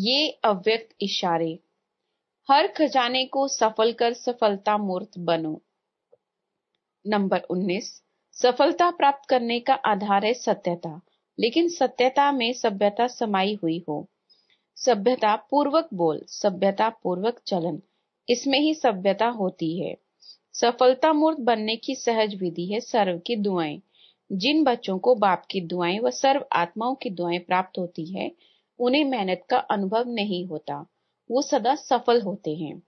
ये अव्यक्त इशारे हर खजाने को सफल कर सफलता मूर्त बनो नंबर 19 सफलता प्राप्त करने का आधार है सत्यता लेकिन सत्यता में सभ्यता समाई हुई हो सभ्यता पूर्वक बोल सभ्यता पूर्वक चलन इसमें ही सभ्यता होती है सफलता मूर्त बनने की सहज विधि है सर्व की दुआएं जिन बच्चों को बाप की दुआएं व सर्व आत्माओं की दुआएं प्राप्त होती है उन्हें मेहनत का अनुभव नहीं होता वो सदा सफल होते हैं